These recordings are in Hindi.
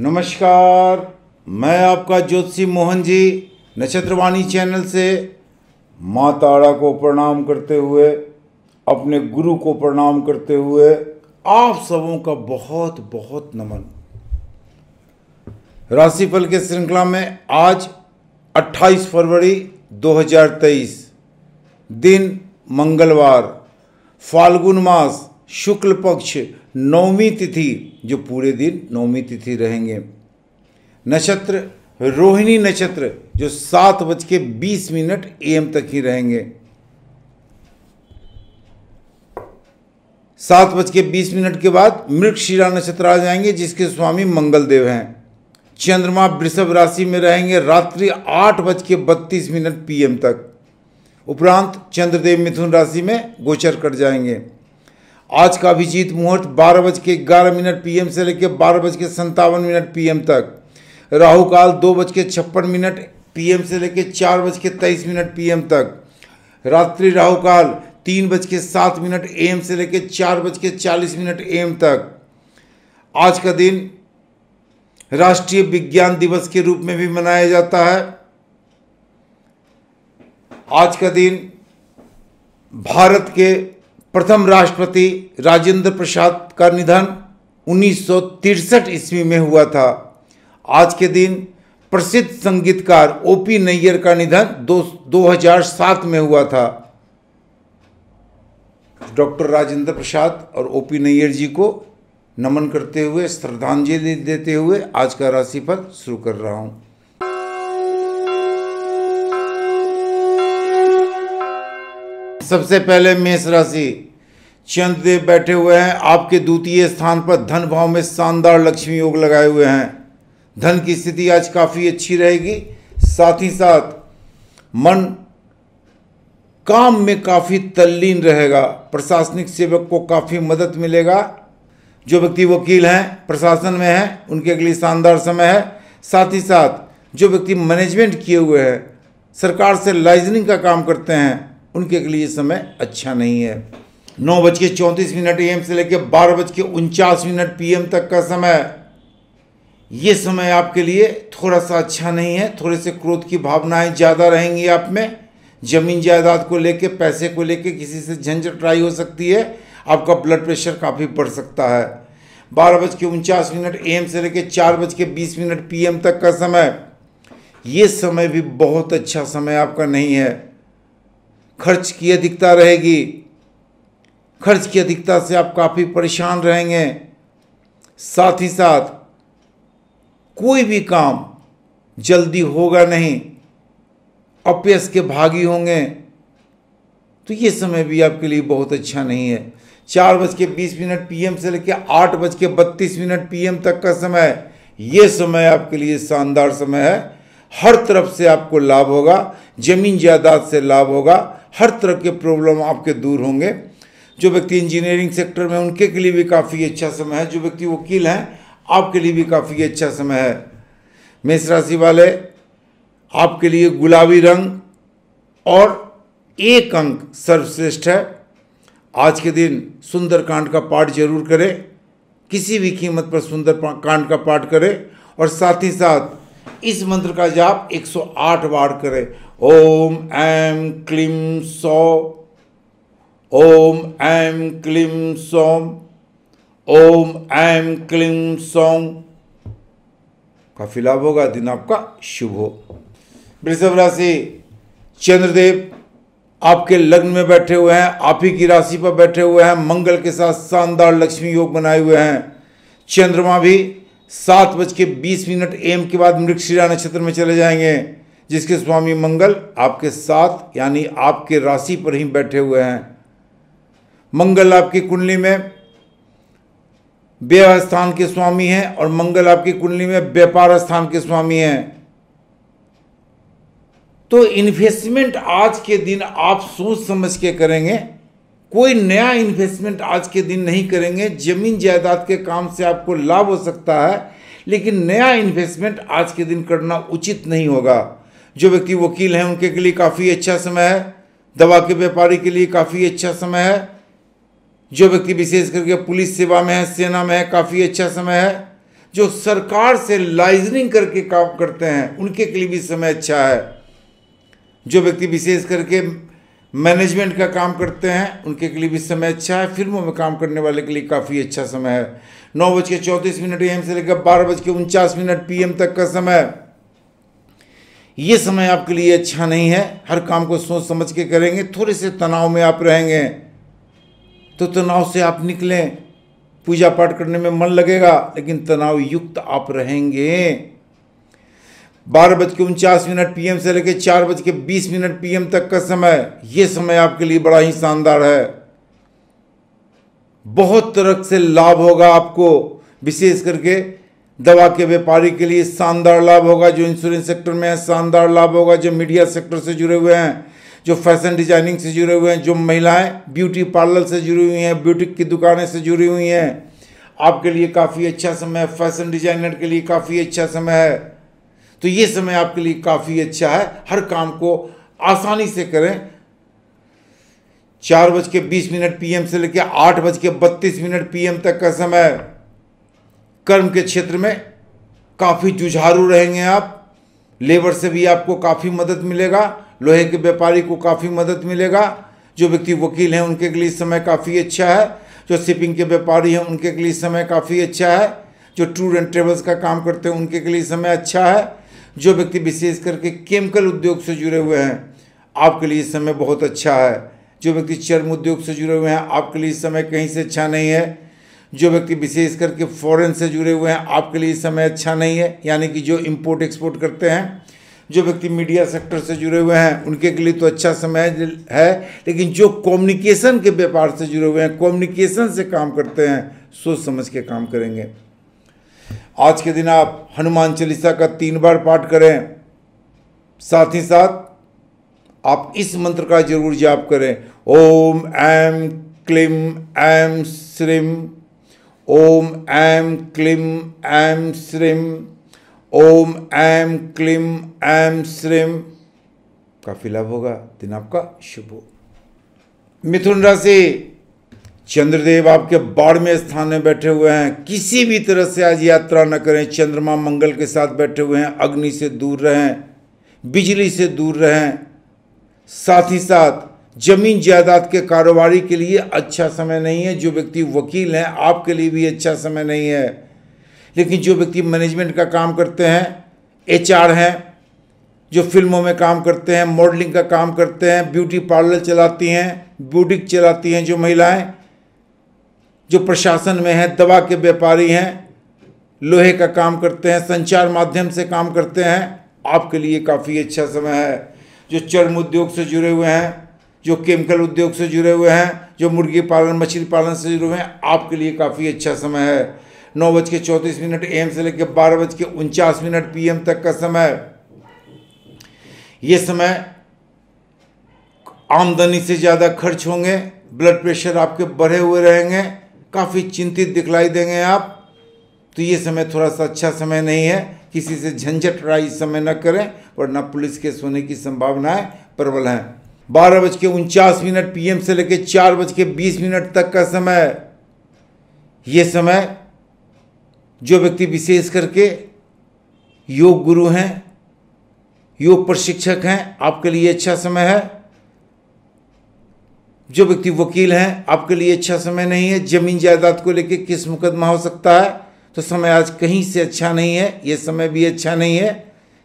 नमस्कार मैं आपका ज्योतिषी मोहन जी नक्षत्रवाणी चैनल से माँ तारा को प्रणाम करते हुए अपने गुरु को प्रणाम करते हुए आप सबों का बहुत बहुत नमन राशिफल के श्रृंखला में आज 28 फरवरी 2023 दिन मंगलवार फाल्गुन मास शुक्ल पक्ष नौवीं तिथि जो पूरे दिन नौवीं तिथि रहेंगे नक्षत्र रोहिणी नक्षत्र जो सात बज के बीस मिनट एम तक ही रहेंगे सात बज के बीस मिनट के बाद मृक्षशिला नक्षत्र आ जाएंगे जिसके स्वामी मंगलदेव हैं चंद्रमा वृषभ राशि में रहेंगे रात्रि आठ बज के बत्तीस मिनट पीएम तक उपरांत चंद्रदेव मिथुन राशि में गोचर कर जाएंगे आज का अभिजीत मुहूर्त बारह बज के ग्यारह मिनट पीएम से लेकर बारह बज के संतावन मिनट पीएम तक राहु काल दो बज के छप्पन मिनट पीएम से लेकर चार बज के तेईस मिनट पीएम तक रात्रि राहु काल तीन बज के सात मिनट एम से लेकर चार बज के चालीस मिनट एम तक आज का दिन राष्ट्रीय विज्ञान दिवस के रूप में भी मनाया जाता है आज का दिन भारत के प्रथम राष्ट्रपति राजेंद्र प्रसाद का निधन उन्नीस ईस्वी में हुआ था आज के दिन प्रसिद्ध संगीतकार ओपी नैयर का निधन दो 2007 में हुआ था डॉक्टर राजेंद्र प्रसाद और ओपी नैयर जी को नमन करते हुए श्रद्धांजलि देते हुए आज का राशिफल शुरू कर रहा हूँ सबसे पहले मेष राशि चंद्रदेव बैठे हुए हैं आपके द्वितीय स्थान पर धन भाव में शानदार लक्ष्मी योग लगाए हुए हैं धन की स्थिति आज काफ़ी अच्छी रहेगी साथ ही साथ मन काम में काफ़ी तल्लीन रहेगा प्रशासनिक सेवक को काफ़ी मदद मिलेगा जो व्यक्ति वकील हैं प्रशासन में हैं उनके लिए शानदार समय है साथ ही साथ जो व्यक्ति मैनेजमेंट किए हुए हैं सरकार से लाइजनिंग का काम करते हैं उनके लिए समय अच्छा नहीं है नौ बज के चौंतीस मिनट एम से लेकर बारह बज के उनचास मिनट पी तक का समय ये समय आपके लिए थोड़ा सा अच्छा नहीं है थोड़े से क्रोध की भावनाएं ज़्यादा रहेंगी आप में ज़मीन जायदाद को लेके पैसे को लेके किसी से झंझट ट्राई हो सकती है आपका ब्लड प्रेशर काफ़ी बढ़ सकता है बारह बज के उनचास मिनट ए से लेकर चार बज के बीस मिनट पी तक का समय ये समय भी बहुत अच्छा समय आपका नहीं है खर्च की अधिकता रहेगी खर्च की अधिकता से आप काफ़ी परेशान रहेंगे साथ ही साथ कोई भी काम जल्दी होगा नहीं अपयस के भागी होंगे तो ये समय भी आपके लिए बहुत अच्छा नहीं है चार बज के बीस मिनट पीएम से लेकर आठ बज के बत्तीस मिनट पीएम तक का समय ये समय आपके लिए शानदार समय है हर तरफ से आपको लाभ होगा जमीन जायदाद से लाभ होगा हर तरह के प्रॉब्लम आपके दूर होंगे जो व्यक्ति इंजीनियरिंग सेक्टर में उनके के लिए भी काफ़ी अच्छा समय है जो व्यक्ति वकील हैं आपके लिए भी काफ़ी अच्छा समय है मेष राशि वाले आपके लिए गुलाबी रंग और एक अंक सर्वश्रेष्ठ है आज के दिन सुंदरकांड का पाठ जरूर करें किसी भी कीमत पर सुंदर कांड का पाठ करें और साथ ही साथ इस मंत्र का जाप 108 बार करें ॐ ऐं क्लीं सौ ॐ ऐं क्लीं सौं ॐ ऐं क्लीं सौं काफी लाभ होगा दिन आपका शुभ हो वृषभ राशि चंद्रदेव आपके लग्न में बैठे हुए हैं आप ही की राशि पर बैठे हुए हैं मंगल के साथ शानदार लक्ष्मी योग बनाए हुए हैं चंद्रमा भी सात बज के बीस मिनट एम के बाद मृक्षशिला नक्षत्र में चले जाएंगे जिसके स्वामी मंगल आपके साथ यानी आपके राशि पर ही बैठे हुए हैं मंगल आपकी कुंडली में व्यय स्थान के स्वामी हैं और मंगल आपकी कुंडली में व्यापार स्थान के स्वामी हैं तो इन्वेस्टमेंट आज के दिन आप सोच समझ के करेंगे कोई नया इन्वेस्टमेंट आज के दिन नहीं करेंगे जमीन जायदाद के काम से आपको लाभ हो सकता है लेकिन नया इन्वेस्टमेंट आज के दिन करना उचित नहीं होगा जो व्यक्ति वकील हैं उनके के लिए काफ़ी अच्छा समय है दवा के व्यापारी के लिए काफ़ी अच्छा समय है जो व्यक्ति विशेष करके पुलिस सेवा में है सेना में है काफ़ी अच्छा समय है जो सरकार से लाइजनिंग करके काम करते हैं उनके के लिए भी समय अच्छा है जो व्यक्ति विशेष करके मैनेजमेंट का काम करते हैं उनके के लिए भी समय अच्छा है फिल्मों में काम करने वाले के लिए काफ़ी अच्छा समय है नौ बज के चौंतीस मिनट एम से लेकर बारह बज के उनचास मिनट पीएम तक का समय ये समय आपके लिए अच्छा नहीं है हर काम को सोच समझ के करेंगे थोड़े से तनाव में आप रहेंगे तो तनाव से आप निकलें पूजा पाठ करने में मन लगेगा लेकिन तनाव युक्त आप रहेंगे बारह बज के उनचास मिनट पीएम से लेकर चार बज के बीस मिनट पीएम तक का समय यह समय आपके लिए बड़ा ही शानदार है बहुत तरह से लाभ होगा आपको विशेष करके दवा के व्यापारी के लिए शानदार लाभ होगा जो इंश्योरेंस सेक्टर में है शानदार लाभ होगा जो मीडिया सेक्टर से जुड़े हुए हैं जो फैशन डिजाइनिंग से जुड़े हुए हैं जो महिलाएं ब्यूटी पार्लर से जुड़ी हुई हैं ब्यूटी की दुकानें से जुड़ी हुई हैं आपके लिए काफ़ी अच्छा समय है फैशन डिजाइनर के लिए काफ़ी अच्छा समय है तो ये समय आपके लिए काफ़ी अच्छा है हर काम को आसानी से करें चार बज के बीस मिनट पीएम से लेकर आठ बज के बत्तीस मिनट पीएम तक का समय कर्म के क्षेत्र में काफ़ी जुझारू रहेंगे आप लेबर से भी आपको काफ़ी मदद मिलेगा लोहे के व्यापारी को काफ़ी मदद मिलेगा जो व्यक्ति वकील हैं उनके लिए समय काफ़ी अच्छा है जो शिपिंग के व्यापारी हैं उनके लिए समय काफ़ी अच्छा है जो टूर एंड ट्रेवल्स का काम करते हैं उनके लिए समय अच्छा है जो व्यक्ति विशेष करके केमिकल उद्योग से जुड़े हुए हैं आपके लिए समय बहुत अच्छा है जो व्यक्ति चर्म उद्योग से जुड़े हुए हैं आपके लिए समय कहीं से अच्छा नहीं है जो व्यक्ति विशेष करके फॉरेन से जुड़े हुए हैं आपके लिए समय अच्छा नहीं है यानी कि जो इम्पोर्ट एक्सपोर्ट करते हैं जो व्यक्ति मीडिया सेक्टर से जुड़े हुए हैं उनके के लिए तो अच्छा समय है लेकिन जो कम्युनिकेशन के व्यापार से जुड़े हुए हैं कम्युनिकेशन से काम करते हैं सोच समझ के काम करेंगे आज के दिन आप हनुमान चालीसा का तीन बार पाठ करें साथ ही साथ आप इस मंत्र का जरूर जाप करें ओम एम क्लिम एम श्रीम ओम ऐं क्लीं ऐं श्रीं ओम ऐं क्लीं ऐं श्रीं काफी लाभ होगा दिन आपका शुभ हो मिथुन राशि चंद्रदेव आपके बाढ़ में स्थान में बैठे हुए हैं किसी भी तरह से आज यात्रा न करें चंद्रमा मंगल के साथ बैठे हुए हैं अग्नि से दूर रहें बिजली से दूर रहें साथ ही साथ जमीन जायदाद के कारोबारी के लिए अच्छा समय नहीं है जो व्यक्ति वकील हैं आपके लिए भी अच्छा समय नहीं है लेकिन जो व्यक्ति मैनेजमेंट का काम करते हैं एचआर हैं जो फिल्मों में काम करते हैं मॉडलिंग का काम करते हैं ब्यूटी पार्लर चलाती हैं ब्यूटिक चलाती हैं जो महिलाएं जो प्रशासन में हैं दवा के व्यापारी हैं लोहे का काम करते हैं संचार माध्यम से काम करते हैं आपके लिए काफ़ी अच्छा समय है जो चर्म उद्योग से जुड़े हुए हैं जो केमिकल उद्योग से जुड़े हुए हैं जो मुर्गी पालन मछली पालन से जुड़े हुए हैं आपके लिए काफ़ी अच्छा समय है नौ बज के चौंतीस मिनट एम से लेकर बारह बज के उनचास मिनट पीएम तक का समय ये समय आमदनी से ज़्यादा खर्च होंगे ब्लड प्रेशर आपके बढ़े हुए रहेंगे काफ़ी चिंतित दिखलाई देंगे आप तो ये समय थोड़ा सा अच्छा समय नहीं है किसी से झंझट राय इस समय न करें वरना पुलिस के सोने की संभावनाएं प्रबल हैं बारह बज के उनचास मिनट पीएम से लेकर चार बज के बीस मिनट तक का समय ये समय जो व्यक्ति विशेष करके योग गुरु हैं योग प्रशिक्षक हैं आपके लिए अच्छा समय है जो व्यक्ति वकील हैं आपके लिए अच्छा समय नहीं है जमीन जायदाद को लेकर किस मुकदमा हो सकता है तो समय आज कहीं से अच्छा नहीं है ये समय भी अच्छा नहीं है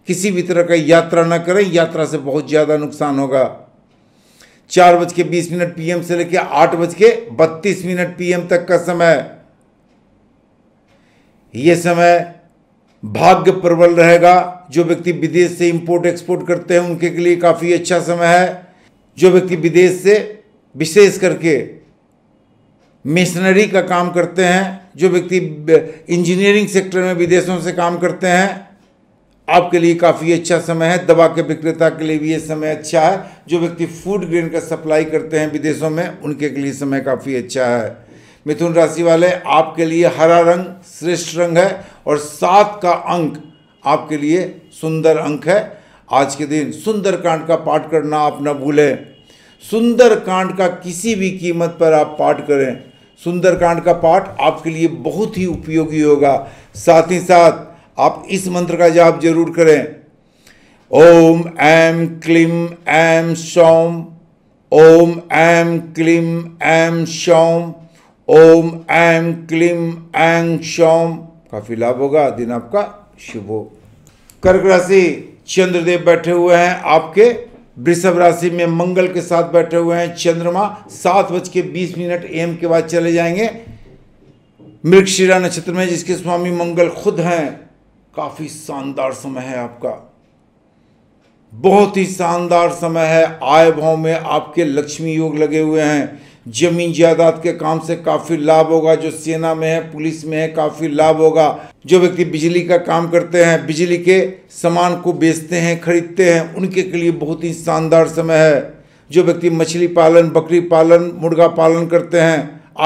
किसी भी तरह का यात्रा ना करें यात्रा से बहुत ज़्यादा नुकसान होगा चार बज के बीस मिनट पीएम से लेकर आठ बज के बत्तीस मिनट पीएम तक का समय यह समय भाग्य प्रबल रहेगा जो व्यक्ति विदेश से इंपोर्ट एक्सपोर्ट करते हैं उनके के लिए काफ़ी अच्छा समय है जो व्यक्ति विदेश से विशेष करके मिशनरी का काम करते हैं जो व्यक्ति इंजीनियरिंग सेक्टर में विदेशों से काम करते हैं आपके लिए काफ़ी अच्छा समय है दवा के विक्रेता के लिए भी ये समय अच्छा है जो व्यक्ति फूड ग्रेन का सप्लाई करते हैं विदेशों में उनके लिए समय काफ़ी अच्छा है मिथुन राशि वाले आपके लिए हरा रंग श्रेष्ठ रंग है और सात का अंक आपके लिए सुंदर अंक है आज के दिन सुंदर कांड का पाठ करना आप न भूलें सुंदर कांड का किसी भी कीमत पर आप पाठ करें सुंदर कांड का पाठ आपके लिए बहुत ही उपयोगी होगा साथ ही साथ आप इस मंत्र का जाप जरूर करें ओम ऐम क्लीम एम सौम ओम ऐम क्लीम ऐम सौम ओम ऐम क्लीम एम सौम काफी लाभ होगा दिन आपका शुभ हो कर्क राशि चंद्रदेव बैठे हुए हैं आपके वृषभ राशि में मंगल के साथ बैठे हुए हैं चंद्रमा सात बज के बीस मिनट एम के बाद चले जाएंगे मृक्षशिला नक्षत्र में जिसके स्वामी मंगल खुद हैं काफ़ी शानदार समय है आपका बहुत ही शानदार समय है आय भाव में आपके लक्ष्मी योग लगे हुए हैं जमीन जायदाद के काम से काफ़ी लाभ होगा जो सेना में है पुलिस में है काफ़ी लाभ होगा जो व्यक्ति बिजली का काम करते हैं बिजली के सामान को बेचते हैं खरीदते हैं उनके के लिए बहुत ही शानदार समय है जो व्यक्ति मछली पालन बकरी पालन मुर्गा पालन करते हैं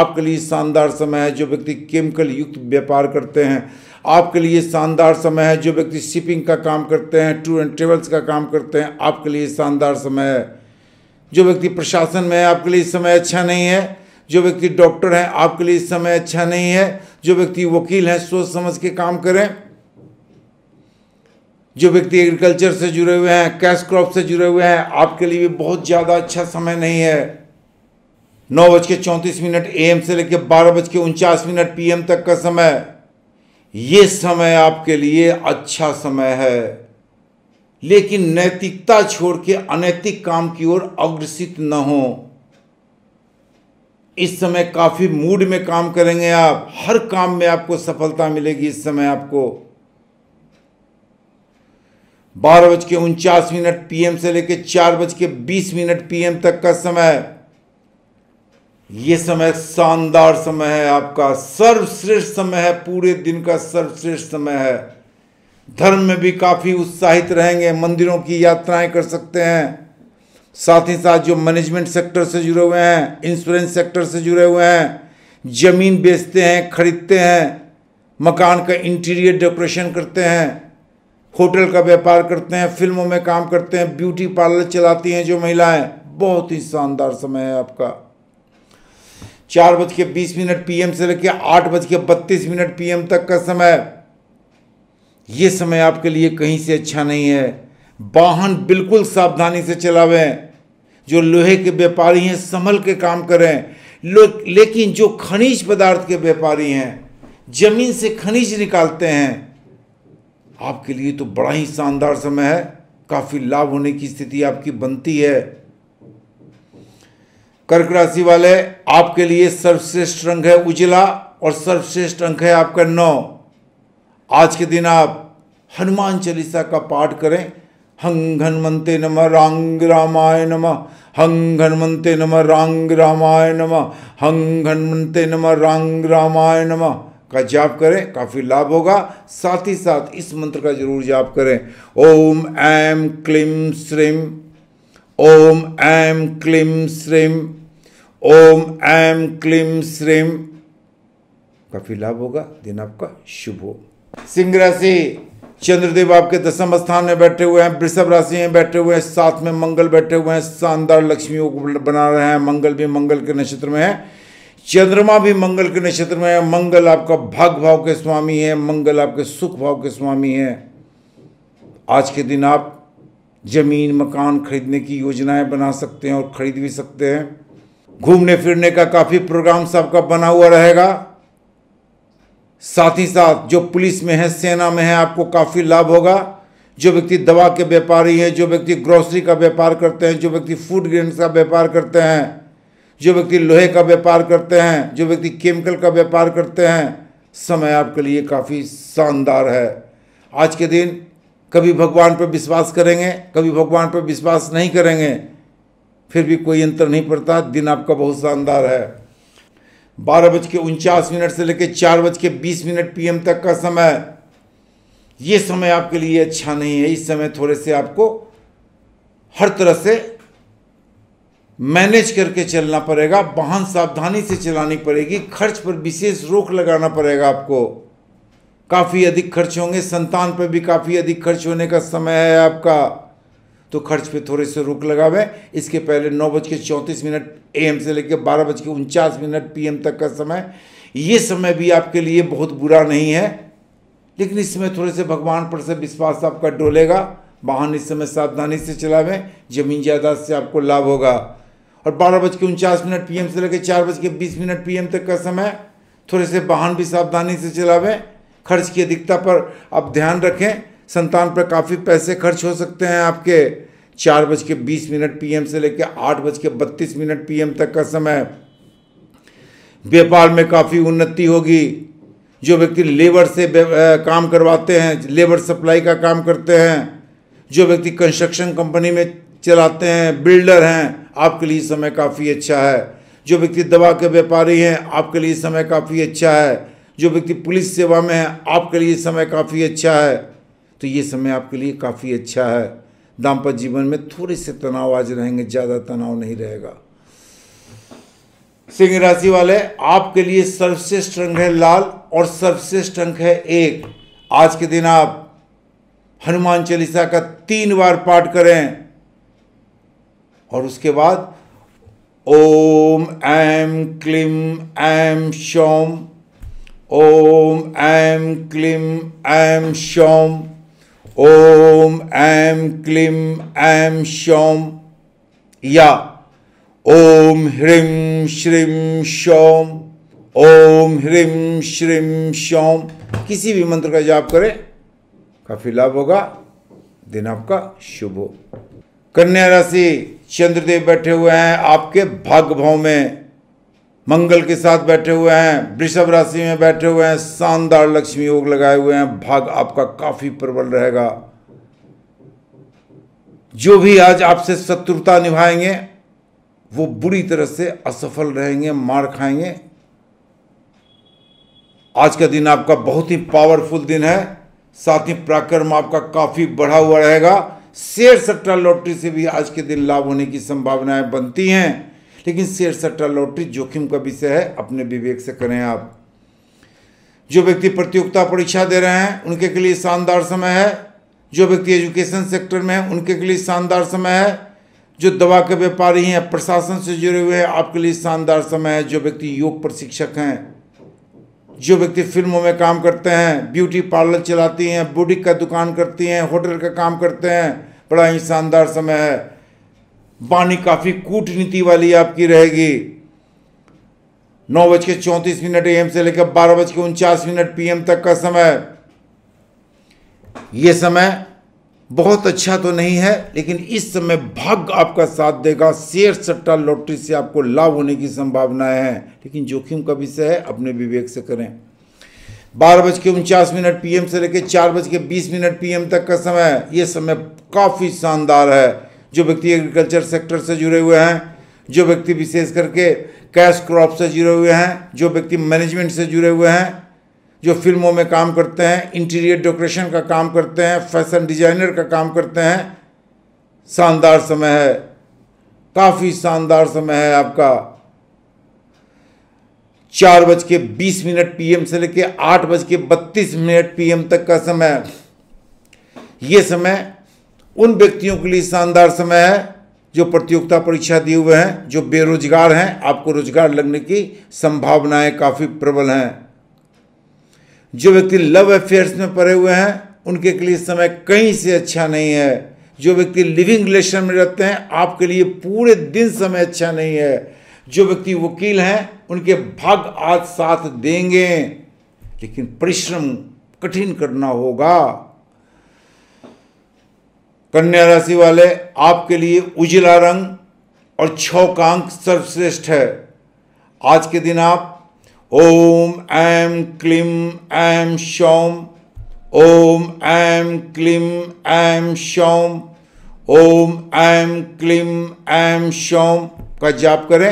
आपके लिए शानदार समय है जो व्यक्ति केमिकल युक्त व्यापार करते हैं आपके लिए शानदार समय है जो व्यक्ति शिपिंग का काम करते हैं टूर एंड ट्रेवल्स का काम करते हैं आपके लिए शानदार समय है जो व्यक्ति प्रशासन में है आपके लिए समय अच्छा नहीं है जो व्यक्ति डॉक्टर हैं आपके लिए समय अच्छा नहीं है जो व्यक्ति वकील हैं सोच समझ के काम करें जो व्यक्ति एग्रीकल्चर से जुड़े हुए हैं कैश क्रॉप से जुड़े हुए हैं आपके लिए भी बहुत ज़्यादा अच्छा समय नहीं है नौ बज के चौंतीस मिनट ए से लेकर बारह बज के उनचास मिनट पी तक का समय ये समय आपके लिए अच्छा समय है लेकिन नैतिकता छोड़ के अनैतिक काम की ओर अग्रसित न हो इस समय काफ़ी मूड में काम करेंगे आप हर काम में आपको सफलता मिलेगी इस समय आपको बारह बज के उनचास मिनट पीएम से लेकर चार बज के बीस मिनट पीएम तक का समय ये समय शानदार समय है आपका सर्वश्रेष्ठ समय है पूरे दिन का सर्वश्रेष्ठ समय है धर्म में भी काफ़ी उत्साहित रहेंगे मंदिरों की यात्राएं कर सकते हैं साथ ही साथ जो मैनेजमेंट सेक्टर से जुड़े हुए हैं इंश्योरेंस सेक्टर से जुड़े हुए हैं ज़मीन बेचते हैं खरीदते हैं मकान का इंटीरियर डेकोरेशन करते हैं होटल का व्यापार करते हैं फिल्मों में काम करते हैं ब्यूटी पार्लर चलाती हैं जो महिलाएं बहुत ही शानदार समय है आपका चार बज के बीस मिनट पीएम से लेकर आठ बज के बत्तीस मिनट पीएम तक का समय ये समय आपके लिए कहीं से अच्छा नहीं है वाहन बिल्कुल सावधानी से चलावें जो लोहे के व्यापारी हैं संभल के काम करें लेकिन जो खनिज पदार्थ के व्यापारी हैं जमीन से खनिज निकालते हैं आपके लिए तो बड़ा ही शानदार समय है काफ़ी लाभ होने की स्थिति आपकी बनती है कर्क राशि वाले आपके लिए सर्वश्रेष्ठ रंग है उजला और सर्वश्रेष्ठ अंक है आपका नौ आज के दिन आप हनुमान चालीसा का पाठ करें हंग हनुमते नम रांग रामाय नम हंग हनुमते नम रांग रामाय नम हंग हनुमते नम रांग रामाय नम का जाप करें काफ़ी लाभ होगा साथ ही साथ इस मंत्र का जरूर जाप करें ओम ऐम क्लीम श्रीम ओम ऐम क्लीम श्रीम ओम ऐम क्लीम श्रीम काफी लाभ होगा दिन आपका शुभ हो सिंह राशि चंद्रदेव आपके दसम स्थान में बैठे हुए हैं वृषभ राशि में बैठे हुए हैं साथ में मंगल बैठे हुए हैं शानदार लक्ष्मी को बना रहे हैं मंगल भी मंगल के नक्षत्र में है चंद्रमा भी मंगल के नक्षत्र में है मंगल आपका भाग भाव के स्वामी है मंगल आपके सुख भाव के स्वामी है आज के दिन आप जमीन मकान खरीदने की योजनाएं बना सकते हैं और खरीद भी सकते हैं घूमने फिरने का काफ़ी प्रोग्राम सबका बना हुआ रहेगा साथ ही साथ जो पुलिस में है सेना में है आपको काफ़ी लाभ होगा जो व्यक्ति दवा के व्यापारी हैं जो व्यक्ति ग्रोसरी का व्यापार करते हैं जो व्यक्ति फूड ग्रेन का व्यापार करते हैं जो व्यक्ति लोहे का व्यापार करते हैं जो व्यक्ति केमिकल का व्यापार करते हैं समय आपके लिए काफ़ी शानदार है आज के दिन कभी भगवान पर विश्वास करेंगे कभी भगवान पर विश्वास नहीं करेंगे फिर भी कोई अंतर नहीं पड़ता दिन आपका बहुत शानदार है बारह बज के उनचास मिनट से लेकर चार बज के बीस मिनट पीएम तक का समय ये समय आपके लिए अच्छा नहीं है इस समय थोड़े से आपको हर तरह से मैनेज करके चलना पड़ेगा वाहन सावधानी से चलानी पड़ेगी खर्च पर विशेष रोक लगाना पड़ेगा आपको काफ़ी अधिक खर्च होंगे संतान पर भी काफ़ी अधिक खर्च होने का समय है आपका तो खर्च पे थोड़े से रोक लगावे इसके पहले नौ बज के चौंतीस मिनट ए से लेकर बारह बज के उनचास मिनट पी तक का समय ये समय भी आपके लिए बहुत बुरा नहीं है लेकिन इसमें थोड़े से भगवान पर से विश्वास आपका डोलेगा वाहन इस समय सावधानी से चलावें जमीन जायदाद से आपको लाभ होगा और बारह बज के उनचास मिनट पी से लेकर चार बज के बीस मिनट पी तक का समय थोड़े से वाहन भी सावधानी से चलावें खर्च की अधिकता पर आप ध्यान रखें संतान पर काफ़ी पैसे खर्च हो सकते हैं आपके चार बज के बीस मिनट पी से लेकर आठ बज के बत्तीस मिनट पी तक का समय व्यापार में काफ़ी उन्नति होगी जो व्यक्ति लेबर से काम करवाते हैं लेबर सप्लाई का काम करते हैं जो व्यक्ति कंस्ट्रक्शन कंपनी में चलाते हैं बिल्डर हैं आपके लिए समय काफ़ी अच्छा है जो व्यक्ति दवा के व्यापारी हैं आपके लिए समय काफ़ी अच्छा है जो व्यक्ति पुलिस सेवा में है आपके लिए समय काफ़ी अच्छा है तो ये समय आपके लिए काफ़ी अच्छा है दाम्पत्य जीवन में थोड़े से तनाव आज रहेंगे ज़्यादा तनाव नहीं रहेगा सिंह राशि वाले आपके लिए सर्वश्रेष्ठ रंग है लाल और सर्वश्रेष्ठ अंक है एक आज के दिन आप हनुमान चालीसा का तीन बार पाठ करें और उसके बाद ओम एम क्लीम एम शोम ओम एम क्लीम एम शोम ओम ऐं क्लीं ऐं श्यौं या ओम ह्रीं श्रीं शोम ओम ह्रीं श्रीं श्यौं किसी भी मंत्र का जाप करें काफी लाभ होगा दिन आपका शुभ हो कन्या राशि चंद्रदेव बैठे हुए हैं आपके भाग्य भाव में मंगल के साथ बैठे हुए हैं वृषभ राशि में बैठे हुए हैं शानदार लक्ष्मी योग लगाए हुए हैं भाग आपका काफी प्रबल रहेगा जो भी आज आपसे शत्रुता निभाएंगे वो बुरी तरह से असफल रहेंगे मार खाएंगे आज का दिन आपका बहुत ही पावरफुल दिन है साथ ही पराक्रम आपका काफी बढ़ा हुआ रहेगा शेयर सट्टा लॉटरी से भी आज के दिन लाभ होने की संभावनाएं बनती हैं लेकिन शेयर सट्टा लॉटरी जोखिम का विषय है अपने विवेक से करें आप जो व्यक्ति प्रतियोगिता परीक्षा दे रहे हैं उनके के लिए शानदार समय है जो व्यक्ति एजुकेशन सेक्टर में है उनके के लिए शानदार समय है जो दवा के व्यापारी हैं प्रशासन से जुड़े हुए हैं आपके लिए शानदार समय है जो व्यक्ति योग प्रशिक्षक हैं जो व्यक्ति फिल्मों में काम करते हैं ब्यूटी पार्लर चलाती हैं बुटीक का दुकान करती हैं होटल का काम करते हैं बड़ा ही शानदार समय है वाणी काफी कूटनीति वाली आपकी रहेगी नौ बज के चौंतीस मिनट एम से लेकर बारह बज के उनचास मिनट पीएम तक का समय ये समय बहुत अच्छा तो नहीं है लेकिन इस समय भाग्य आपका साथ देगा शेयर सट्टा लॉटरी से आपको लाभ होने की संभावनाएं हैं लेकिन जोखिम का विषय है अपने विवेक से करें बारह बज के उनचास मिनट पीएम से लेकर चार बज के बीस मिनट पीएम तक का समय यह समय काफ़ी शानदार है जो व्यक्ति एग्रीकल्चर सेक्टर से जुड़े हुए हैं जो व्यक्ति विशेष करके कैश क्रॉप से जुड़े हुए हैं जो व्यक्ति मैनेजमेंट से जुड़े हुए हैं जो फिल्मों में काम करते हैं इंटीरियर डेकोरेशन का काम करते हैं फैशन डिजाइनर का काम करते हैं शानदार समय है काफ़ी शानदार समय है आपका चार बज के बीस मिनट पीएम से लेकर आठ बज के बत्तीस मिनट पीएम तक का समय ये समय उन व्यक्तियों के लिए शानदार समय है जो प्रतियोगिता परीक्षा दिए हुए हैं जो बेरोजगार हैं आपको रोजगार लगने की संभावनाएं काफ़ी प्रबल हैं जो व्यक्ति लव अफेयर्स में पड़े हुए हैं उनके लिए समय कहीं से अच्छा नहीं है जो व्यक्ति लिविंग रिलेशन में रहते हैं आपके लिए पूरे दिन समय अच्छा नहीं है जो व्यक्ति वकील हैं उनके भाग आज साथ देंगे लेकिन परिश्रम कठिन करना होगा कन्या राशि वाले आपके लिए उजला रंग और छौकांक सर्वश्रेष्ठ है आज के दिन आप ओम ऐम क्लीम ऐम शौम ओम ऐम क्लीम ऐम शौम ओम ऐम क्लीम ऐम शौम का जाप करें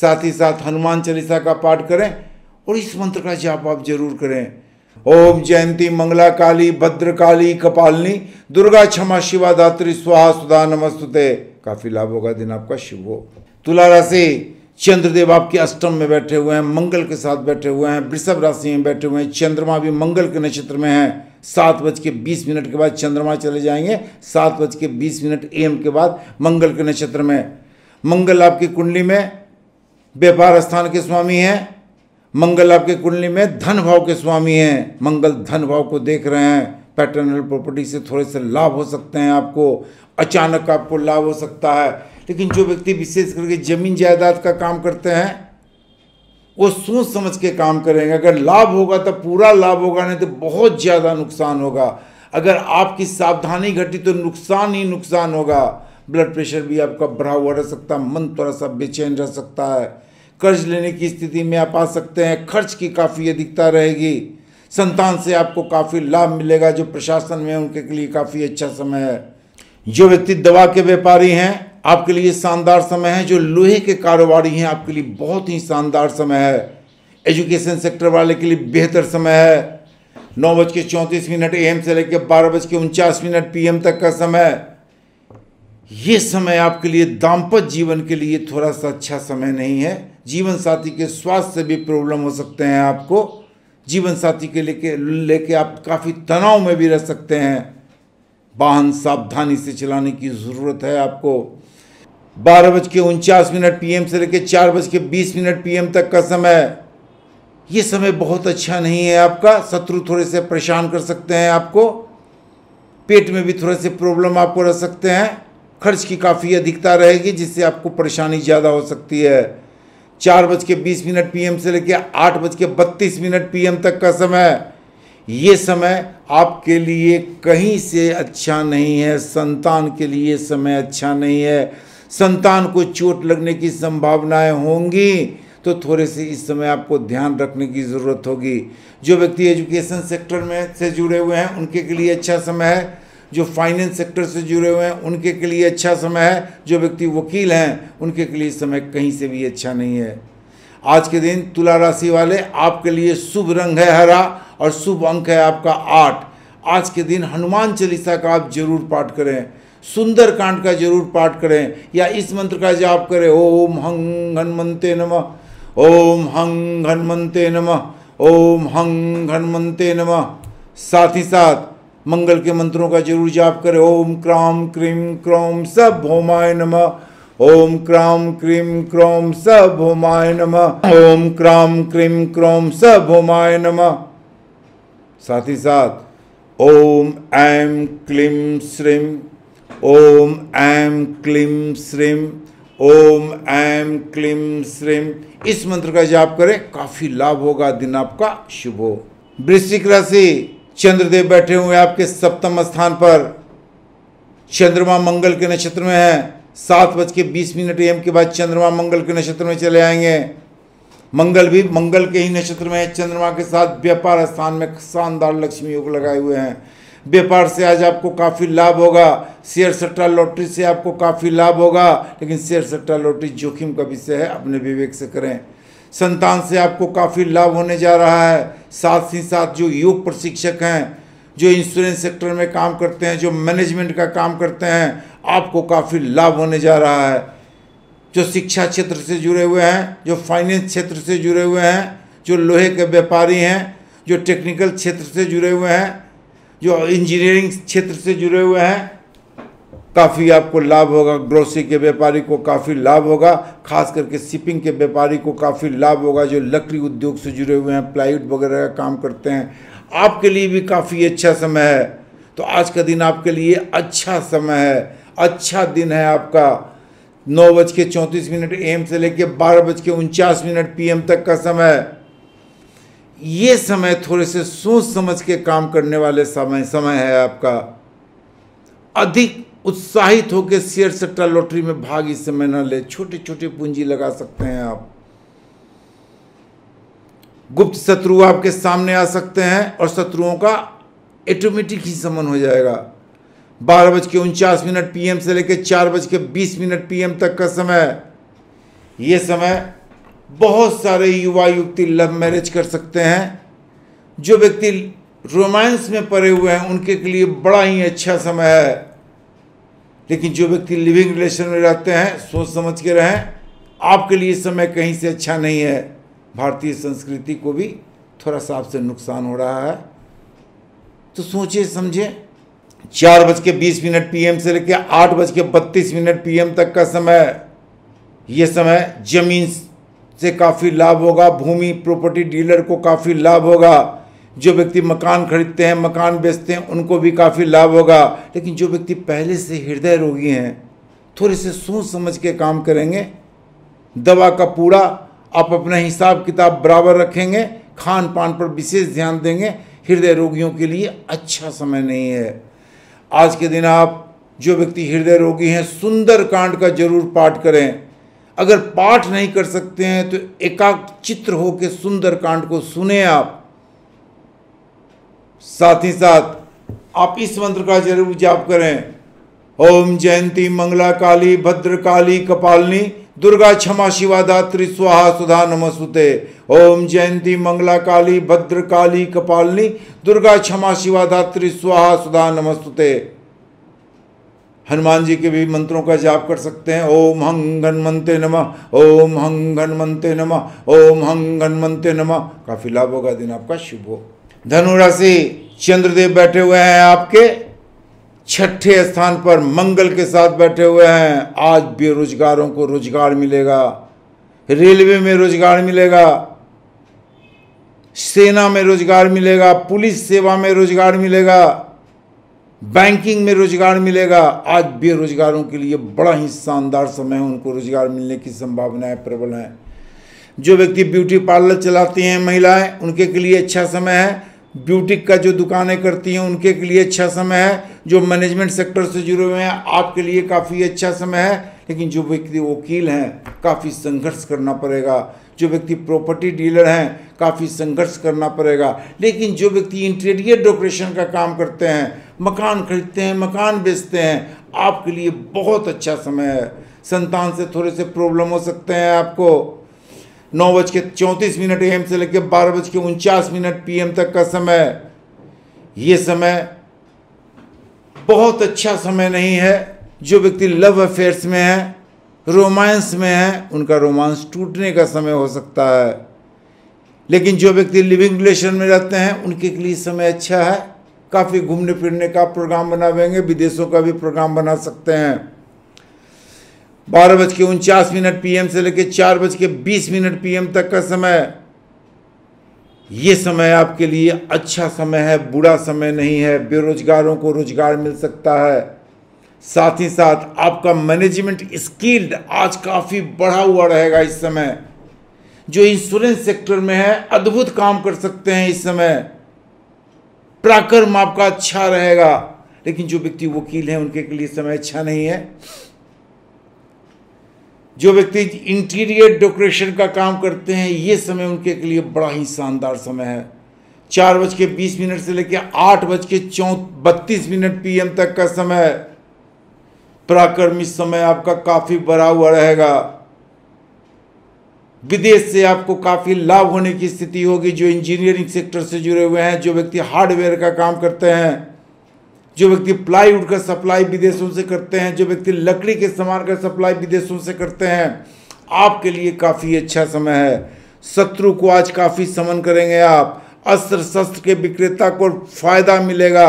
साथ ही साथ हनुमान चालीसा का पाठ करें और इस मंत्र का जाप आप जरूर करें ओम जयंती मंगला काली भद्रकाली कपालिनी दुर्गा क्षमा शिवा दात्री स्वाहा सुधा नमस्तुते काफी लाभ होगा दिन आपका शुभ हो तुला राशि चंद्रदेव आपके अष्टम में बैठे हुए हैं मंगल के साथ बैठे हुए हैं वृषभ राशि में बैठे हुए हैं चंद्रमा भी मंगल के नक्षत्र में है सात बज के बीस मिनट के बाद चंद्रमा चले जाएंगे सात बज के बीस मिनट एम के बाद मंगल के नक्षत्र में मंगल आपकी कुंडली में व्यापार स्थान के स्वामी हैं मंगल आपके कुंडली में धन भाव के स्वामी हैं मंगल धन भाव को देख रहे हैं पैटर्नल प्रॉपर्टी से थोड़े से लाभ हो सकते हैं आपको अचानक आपको लाभ हो सकता है लेकिन जो व्यक्ति विशेष करके जमीन जायदाद का काम करते हैं वो सोच समझ के काम करेंगे अगर लाभ होगा तो पूरा लाभ होगा नहीं तो बहुत ज़्यादा नुकसान होगा अगर आपकी सावधानी घटी तो नुकसान ही नुकसान होगा ब्लड प्रेशर भी आपका बढ़ा हुआ रह सकता है मन थोड़ा सा बेचैन रह सकता है कर्ज लेने की स्थिति में आप आ सकते हैं खर्च की काफ़ी अधिकता रहेगी संतान से आपको काफ़ी लाभ मिलेगा जो प्रशासन में उनके लिए काफ़ी अच्छा समय है जो व्यक्ति दवा के व्यापारी हैं आपके लिए शानदार समय है जो लोहे के कारोबारी हैं आपके लिए बहुत ही शानदार समय है एजुकेशन सेक्टर वाले के लिए बेहतर समय है नौ बज के चौंतीस मिनट एम से लेकर बारह बज के उनचास मिनट पीएम तक का समय ये समय आपके लिए दाम्पत्य जीवन के लिए थोड़ा सा अच्छा समय नहीं है जीवन साथी के स्वास्थ्य से भी प्रॉब्लम हो सकते हैं आपको जीवन साथी के लेके लेके आप काफ़ी तनाव में भी रह सकते हैं वाहन सावधानी से चलाने की ज़रूरत है आपको बारह बज के उनचास मिनट पीएम से लेके चार बज के बीस मिनट पीएम तक का समय ये समय बहुत अच्छा नहीं है आपका शत्रु थोड़े से परेशान कर सकते हैं आपको पेट में भी थोड़े से प्रॉब्लम आपको रह सकते हैं खर्च की काफ़ी अधिकता रहेगी जिससे आपको परेशानी ज़्यादा हो सकती है चार बज के बीस मिनट पीएम से लेकर आठ बज के बत्तीस मिनट पीएम तक का समय ये समय आपके लिए कहीं से अच्छा नहीं है संतान के लिए समय अच्छा नहीं है संतान को चोट लगने की संभावनाएं होंगी तो थोड़े से इस समय आपको ध्यान रखने की ज़रूरत होगी जो व्यक्ति एजुकेशन सेक्टर में से जुड़े हुए हैं उनके के लिए अच्छा समय है जो फाइनेंस सेक्टर से जुड़े हुए हैं उनके के लिए अच्छा समय है जो व्यक्ति वकील हैं उनके के लिए समय कहीं से भी अच्छा नहीं है आज के दिन तुला राशि वाले आपके लिए शुभ रंग है हरा और शुभ अंक है आपका आठ आज के दिन हनुमान चालीसा का आप जरूर पाठ करें सुंदर कांड का जरूर पाठ करें या इस मंत्र का जाप करें ओम हंग हनुमते नम ओम हंग हनुमते नम ओम हंग हनुमते नम साथ ही साथ मंगल के मंत्रों का जरूर जाप करें ओम क्राम क्रीम क्रोम सब होमाय नम ओम क्राम क्रीम क्रोम सब होमाय नम ओम क्राम क्रीम क्रोम सब होमाय नम साथ ही साथ ओम ऐम क्लीम श्रीम ओम ऐम क्लीम श्रीम ओम ऐम क्लीम श्रीम इस मंत्र का जाप करें काफ़ी लाभ होगा दिन आपका शुभ हो वृश्चिक राशि चंद्रदेव बैठे हुए आपके सप्तम स्थान पर चंद्रमा मंगल के नक्षत्र में है सात बज के बीस मिनट एम के बाद चंद्रमा मंगल के नक्षत्र में चले आएंगे मंगल भी मंगल के ही नक्षत्र में है चंद्रमा के साथ व्यापार स्थान में शानदार लक्ष्मी योग लगाए हुए हैं व्यापार से आज आपको काफ़ी लाभ होगा शेयर सट्टा लॉटरी से आपको काफ़ी लाभ होगा लेकिन शेयर सट्टा लॉटरी जोखिम का विषय है अपने विवेक से करें संतान से आपको काफ़ी लाभ होने जा रहा है साथ ही साथ जो योग प्रशिक्षक हैं जो इंश्योरेंस सेक्टर में काम करते हैं जो मैनेजमेंट का काम करते हैं आपको काफ़ी लाभ होने जा रहा है जो शिक्षा क्षेत्र से जुड़े हुए हैं जो फाइनेंस क्षेत्र से जुड़े हुए हैं जो लोहे के व्यापारी हैं जो टेक्निकल क्षेत्र से जुड़े हुए हैं जो इंजीनियरिंग क्षेत्र से जुड़े हुए हैं काफ़ी आपको लाभ होगा ग्रोसरी के व्यापारी को काफ़ी लाभ होगा खास करके शिपिंग के व्यापारी को काफ़ी लाभ होगा जो लकड़ी उद्योग से जुड़े हुए हैं प्लाईवुड वगैरह का काम करते हैं आपके लिए भी काफ़ी अच्छा समय है तो आज का दिन आपके लिए अच्छा समय है अच्छा दिन है आपका नौ बज के चौंतीस मिनट एम से लेकर बारह बज के उनचास मिनट पीएम तक का समय ये समय थोड़े से सोच समझ के काम करने वाले समय समय है आपका अधिक उत्साहित होकर शेयर सट्टा लॉटरी में भाग इस समय न ले छोटे छोटे पूंजी लगा सकते हैं आप गुप्त शत्रु आपके सामने आ सकते हैं और शत्रुओं का ऑटोमेटिक ही समन हो जाएगा बारह बज के उनचास मिनट पीएम से लेकर चार बज के बीस मिनट पीएम तक का समय यह समय बहुत सारे युवा युवती लव मैरिज कर सकते हैं जो व्यक्ति रोमांस में पड़े हुए हैं उनके लिए बड़ा ही अच्छा समय है लेकिन जो व्यक्ति लिविंग रिलेशन में रहते हैं सोच समझ के रहें आपके लिए समय कहीं से अच्छा नहीं है भारतीय संस्कृति को भी थोड़ा सा आपसे नुकसान हो रहा है तो सोचिए समझे चार बज के बीस मिनट पीएम से लेकर आठ बज के बत्तीस मिनट पीएम तक का समय ये समय जमीन से काफ़ी लाभ होगा भूमि प्रॉपर्टी डीलर को काफ़ी लाभ होगा जो व्यक्ति मकान खरीदते हैं मकान बेचते हैं उनको भी काफ़ी लाभ होगा लेकिन जो व्यक्ति पहले से हृदय रोगी हैं थोड़े से सोच समझ के काम करेंगे दवा का पूरा आप अपना हिसाब किताब बराबर रखेंगे खान पान पर विशेष ध्यान देंगे हृदय रोगियों के लिए अच्छा समय नहीं है आज के दिन आप जो व्यक्ति हृदय रोगी हैं सुंदर कांड का जरूर पाठ करें अगर पाठ नहीं कर सकते हैं तो एकाग्र चित्र होकर सुंदर कांड को सुने आप साथ ही साथ आप इस मंत्र का जरूर जाप करें ओम जयंती मंगला काली भद्र काली कपालनी दुर्गा क्षमा शिवा दात्री स्वाहा सुधा नमस्ते ओम जयंती मंगला काली भद्र काली कपालनी दुर्गा क्षमा शिवा दात्री स्वाहा सुधा नमस्ते हनुमान जी के भी मंत्रों का जाप कर सकते हैं ओम हंग हनुमते नमः ओम हंग हनुमते नमः ओम हंग हनुमते नमः काफी लाभ होगा दिन आपका शुभ हो धनुराशि चंद्रदेव बैठे हुए हैं आपके छठे स्थान पर मंगल के साथ बैठे हुए हैं आज बेरोजगारों को रोजगार मिलेगा रेलवे में रोजगार मिलेगा सेना में रोजगार मिलेगा पुलिस सेवा में रोजगार मिलेगा बैंकिंग में रोजगार मिलेगा आज बेरोजगारों के लिए बड़ा ही शानदार समय है उनको रोजगार मिलने की संभावनाएं प्रबल हैं जो व्यक्ति ब्यूटी पार्लर चलाती हैं महिलाएं उनके के लिए अच्छा समय है ब्यूटिक का जो दुकानें करती हैं उनके के लिए अच्छा समय है जो मैनेजमेंट सेक्टर से जुड़े हुए हैं आपके लिए काफ़ी अच्छा समय है लेकिन जो व्यक्ति वकील हैं काफ़ी संघर्ष करना पड़ेगा जो व्यक्ति प्रॉपर्टी डीलर हैं काफ़ी संघर्ष करना पड़ेगा लेकिन जो व्यक्ति इंटीरियर डेकोरेशन का काम करते हैं मकान खरीदते हैं मकान बेचते हैं आपके लिए बहुत अच्छा समय है संतान से थोड़े से प्रॉब्लम हो सकते हैं आपको नौ बज के चौंतीस मिनट एम से लेकर बारह बज के उनचास मिनट पी तक का समय ये समय बहुत अच्छा समय नहीं है जो व्यक्ति लव अफेयर्स में है रोमांस में है उनका रोमांस टूटने का समय हो सकता है लेकिन जो व्यक्ति लिविंग रिलेशन में रहते हैं उनके लिए समय अच्छा है काफ़ी घूमने फिरने का प्रोग्राम बनावेंगे विदेशों का भी प्रोग्राम बना सकते हैं बारह बज के उनचास मिनट पीएम से लेकर चार बज के बीस मिनट पीएम तक का समय ये समय आपके लिए अच्छा समय है बुरा समय नहीं है बेरोजगारों को रोजगार मिल सकता है साथ ही साथ आपका मैनेजमेंट स्किल्ड आज काफ़ी बढ़ा हुआ रहेगा इस समय जो इंश्योरेंस सेक्टर में है अद्भुत काम कर सकते हैं इस समय प्राकर्म आपका अच्छा रहेगा लेकिन जो व्यक्ति वकील हैं उनके लिए समय अच्छा नहीं है जो व्यक्ति इंटीरियर डेकोरेशन का काम करते हैं ये समय उनके के लिए बड़ा ही शानदार समय है चार बज के बीस मिनट से लेकर आठ बज के चौ बत्तीस मिनट पीएम तक का समय पराक्रमी समय आपका काफ़ी बड़ा हुआ रहेगा विदेश से आपको काफ़ी लाभ होने की स्थिति होगी जो इंजीनियरिंग सेक्टर से जुड़े हुए हैं जो व्यक्ति हार्डवेयर का काम करते हैं जो व्यक्ति प्लाईवुड का सप्लाई विदेशों से करते हैं जो व्यक्ति लकड़ी के सामान का सप्लाई विदेशों से करते हैं आपके लिए काफ़ी अच्छा समय है शत्रु को आज काफ़ी समन करेंगे आप अस्त्र शस्त्र के विक्रेता को फायदा मिलेगा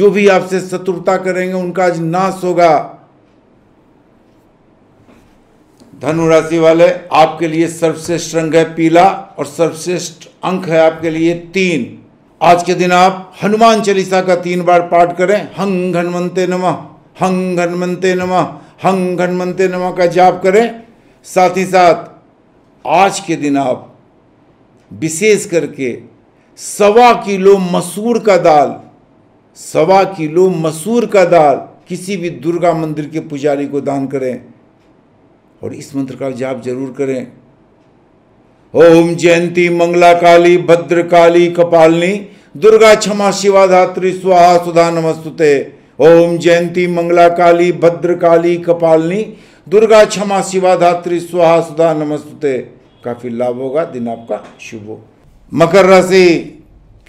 जो भी आपसे शत्रुता करेंगे उनका आज नाश होगा धनुराशि वाले आपके लिए सर्वश्रेष्ठ रंग है पीला और सर्वश्रेष्ठ अंक है आपके लिए तीन आज के दिन आप हनुमान चालीसा का तीन बार पाठ करें हंग हनुमते नमः हंग हनुमते नमः हंग हनुमते नमः का जाप करें साथ ही साथ आज के दिन आप विशेष करके सवा किलो मसूर का दाल सवा किलो मसूर का दाल किसी भी दुर्गा मंदिर के पुजारी को दान करें और इस मंत्र का जाप जरूर करें ओम जयंती मंगला काली भद्र काली कपालनी दुर्गा क्षमा शिवाधात्री स्वाहा सुधा नमस्तुते ओम जयंती मंगला काली भद्र काली कपालनी दुर्गा क्षमा शिवाधात्री स्वाहा सुधा नमस्तुते काफी लाभ होगा दिन आपका शुभ हो मकर राशि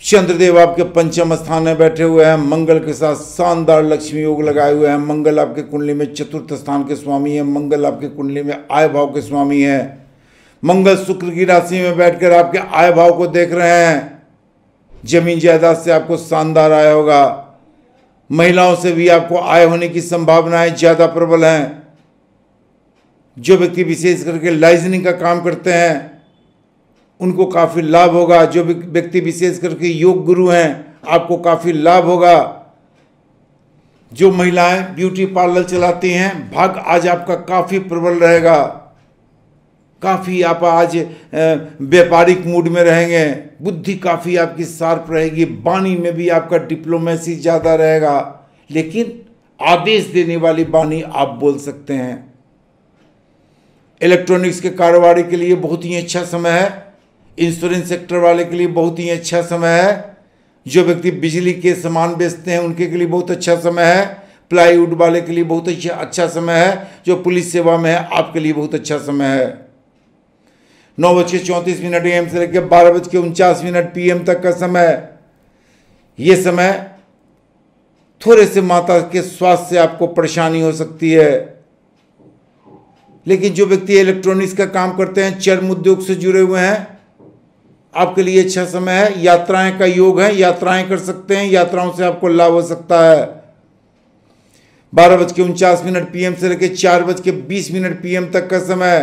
चंद्रदेव आपके पंचम स्थान में बैठे हुए हैं मंगल के साथ शानदार लक्ष्मी योग लगाए हुए हैं मंगल आपके कुंडली में चतुर्थ स्थान के स्वामी हैं मंगल आपके कुंडली में आय भाव के स्वामी हैं मंगल शुक्र की राशि में बैठकर आपके आय भाव को देख रहे हैं जमीन जायदाद से आपको शानदार आय होगा महिलाओं से भी आपको आय होने की संभावनाएं ज़्यादा प्रबल हैं जो व्यक्ति विशेष करके लाइजनिंग का काम करते हैं उनको काफ़ी लाभ होगा जो व्यक्ति विशेष करके योग गुरु हैं आपको काफ़ी लाभ होगा जो महिलाएं ब्यूटी पार्लर चलाती हैं भाग आज आपका काफ़ी प्रबल रहेगा काफ़ी आप आज व्यापारिक मूड में रहेंगे बुद्धि काफ़ी आपकी शार्प रहेगी वाणी में भी आपका डिप्लोमेसी ज़्यादा रहेगा लेकिन आदेश देने वाली वाणी आप बोल सकते हैं इलेक्ट्रॉनिक्स के कारोबारी के लिए बहुत ही अच्छा समय है इंश्योरेंस सेक्टर वाले के लिए बहुत ही अच्छा समय है जो व्यक्ति बिजली के सामान बेचते हैं उनके के लिए बहुत अच्छा समय है प्लाईवुड वाले के लिए बहुत अच्छा अच्छा समय है जो पुलिस सेवा में है आपके लिए बहुत अच्छा समय है नौ बज के चौंतीस मिनट एम से लेकर बारह बज के उनचास मिनट पीएम तक का समय ये समय थोड़े से माता के स्वास्थ्य से आपको परेशानी हो सकती है लेकिन जो व्यक्ति इलेक्ट्रॉनिक्स का काम करते हैं चर्म उद्योग से जुड़े हुए हैं आपके लिए अच्छा समय है यात्राएं का योग है यात्राएं कर सकते हैं यात्राओं से आपको लाभ हो सकता है बारह बज के उनचास मिनट पीएम से लेकर चार बज के बीस मिनट पीएम तक का समय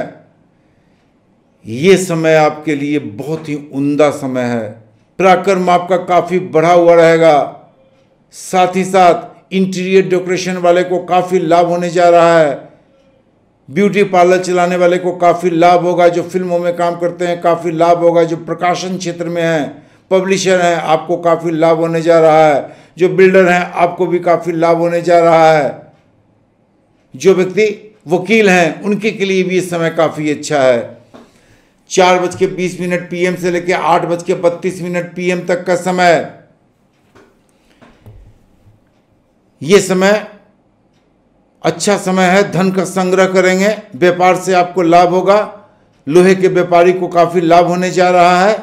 ये समय आपके लिए बहुत ही उमदा समय है पराक्रम आपका काफ़ी बढ़ा हुआ रहेगा साथ ही साथ इंटीरियर डेकोरेशन वाले को काफ़ी लाभ होने जा रहा है ब्यूटी पार्लर चलाने वाले को काफ़ी लाभ होगा जो फिल्मों में काम करते हैं काफ़ी लाभ होगा जो प्रकाशन क्षेत्र में हैं पब्लिशर हैं आपको काफ़ी लाभ होने जा रहा है जो बिल्डर हैं आपको भी काफ़ी लाभ होने जा रहा है जो व्यक्ति वकील हैं उनके के लिए भी इस समय काफ़ी अच्छा है चार बज के बीस मिनट पीएम से लेकर आठ बज के बत्तीस मिनट पीएम तक का समय यह समय अच्छा समय है धन का संग्रह करेंगे व्यापार से आपको लाभ होगा लोहे के व्यापारी को काफ़ी लाभ होने जा रहा है